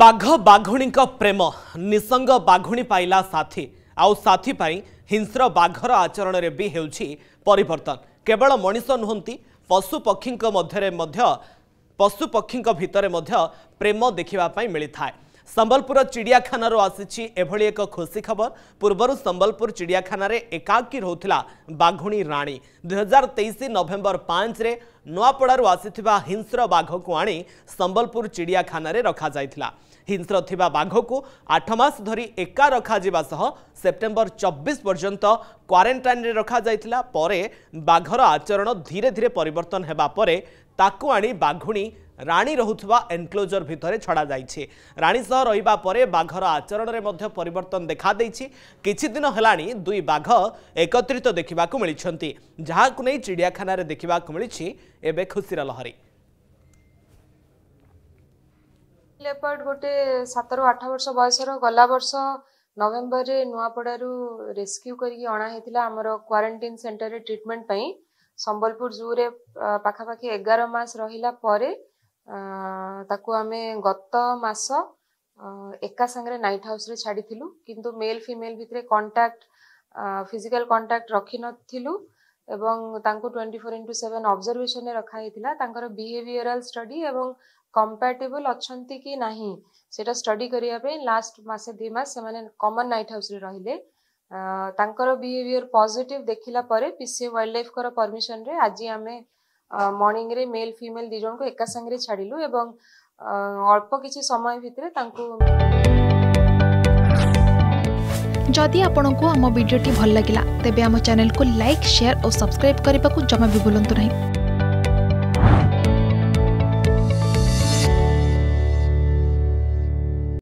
ବାଘ ବାଘୁଣୀଙ୍କ ପ୍ରେମ ନିଷଙ୍ଗ ବାଘୁଣୀ ପାଇଲା ସାଥୀ ଆଉ ସାଥୀ ପାଇଁ ହିଂସ୍ର ବାଘର ଆଚରଣରେ ବି ହେଉଛି ପରିବର୍ତ୍ତନ କେବଳ ମଣିଷ ନୁହନ୍ତି ପଶୁପକ୍ଷୀଙ୍କ ମଧ୍ୟରେ ମଧ୍ୟ ପଶୁପକ୍ଷୀଙ୍କ ଭିତରେ ମଧ୍ୟ ପ୍ରେମ ଦେଖିବା ପାଇଁ ମିଳିଥାଏ ସମ୍ବଲପୁର ଚିଡ଼ିଆଖାନାରୁ ଆସିଛି ଏଭଳି ଏକ ଖୁସି ଖବର ପୂର୍ବରୁ ସମ୍ବଲପୁର ଚିଡ଼ିଆଖାନାରେ ଏକାକୀ ରହୁଥିଲା ବାଘୁଣୀ ରାଣୀ ଦୁଇହଜାର ତେଇଶ ନଭେମ୍ବର ପାଞ୍ଚରେ ନୂଆପଡ଼ାରୁ ଆସିଥିବା ହିଂସ୍ର ବାଘକୁ ଆଣି ସମ୍ବଲପୁର ଚିଡ଼ିଆଖାନାରେ ରଖାଯାଇଥିଲା ହିଂସ୍ର ଥିବା ବାଘକୁ ଆଠ ମାସ ଧରି ଏକା ରଖାଯିବା ସହ ସେପ୍ଟେମ୍ବର ଚବିଶ ପର୍ଯ୍ୟନ୍ତ କ୍ୱାରେଣ୍ଟାଇନ୍ରେ ରଖାଯାଇଥିଲା ପରେ ବାଘର ଆଚରଣ ଧୀରେ ଧୀରେ ପରିବର୍ତ୍ତନ ହେବା ପରେ ତାକୁ ଆଣି ବାଘୁଣୀ ରାଣୀ ରହୁଥିବା ଏନକ୍ଲୋଜର ଭିତରେ ଛଡ଼ାଯାଇଛି ରାଣୀ ସହ ରହିବା ପରେ ବାଘର ଆଚରଣରେ ମଧ୍ୟ ପରିବର୍ତ୍ତନ ଦେଖାଦେଇଛି କିଛି ଦିନ ହେଲାଣି ଦୁଇ ବାଘ ଏକତ୍ରିତ ଦେଖିବାକୁ ମିଳିଛନ୍ତି ଯାହାକୁ ନେଇ ଚିଡ଼ିଆଖାନାରେ ଦେଖିବାକୁ ମିଳିଛି ଏବେ ଖୁସିର ଲହରୀ ଲେପର୍ଡ ଗୋଟେ ସାତରୁ ଆଠ ବର୍ଷ ବୟସର ଗଲା ବର୍ଷ ନଭେମ୍ବରରେ ନୂଆପଡ଼ାରୁ ରେସ୍କ୍ୟୁ କରିକି ଅଣା ହେଇଥିଲା ଆମର କ୍ୱାରେଣ୍ଟିନ୍ ସେଣ୍ଟରରେ ଟ୍ରିଟମେଣ୍ଟ ପାଇଁ ସମ୍ବଲପୁର ଜୁରେ ପାଖାପାଖି ଏଗାର ମାସ ରହିଲା ପରେ ତାକୁ ଆମେ ଗତ ମାସ ଏକା ସାଙ୍ଗରେ ନାଇଟ୍ ହାଉସ୍ରେ ଛାଡ଼ିଥିଲୁ କିନ୍ତୁ ମେଲ୍ ଫିମେଲ୍ ଭିତରେ କଣ୍ଟାକ୍ଟ ଫିଜିକାଲ୍ କଣ୍ଟାକ୍ଟ ରଖିନଥିଲୁ ଏବଂ ତାଙ୍କୁ ଟ୍ୱେଣ୍ଟି ଫୋର୍ ଇଣ୍ଟୁ ସେଭେନ୍ ଅବଜର୍ଭେସନ୍ରେ ରଖାହେଇଥିଲା ତାଙ୍କର ବିହେଭିଅରାଲ୍ ଷ୍ଟଡି ଏବଂ କମ୍ପାଟେବୁଲ୍ ଅଛନ୍ତି କି ନାହିଁ ସେଇଟା ଷ୍ଟଡି କରିବା ପାଇଁ ଲାଷ୍ଟ ମାସେ ଦୁଇ ମାସ ସେମାନେ କମନ୍ ନାଇଟ୍ ହାଉସ୍ରେ ରହିଲେ ତାଙ୍କର ବିହେଭିଅର୍ ପଜିଟିଭ୍ ଦେଖିଲା ପରେ ପି ସି ୱାଇଲ୍ଡ ଲାଇଫ୍ଙ୍କର ପରମିସନ୍ରେ ଆଜି ଆମେ ମର୍ଣ୍ଣିଂରେ ମେଲ୍ ଫିମେଲ୍ ଦୁଇ ଜଣଙ୍କୁ ଏକା ସାଙ୍ଗରେ ଛାଡ଼ିଲୁ ଏବଂ ଅଳ୍ପ କିଛି ସମୟ ଭିତରେ ତାଙ୍କୁ ଯଦି ଆପଣଙ୍କୁ ଆମ ଭିଡ଼ିଓଟି ଭଲ ଲାଗିଲା ତେବେ ଆମ ଚ୍ୟାନେଲକୁ ଲାଇକ୍ ସେୟାର ଓ ସବସ୍କ୍ରାଇବ୍ କରିବାକୁ ଜମା ବି ଭୁଲନ୍ତୁ ନାହିଁ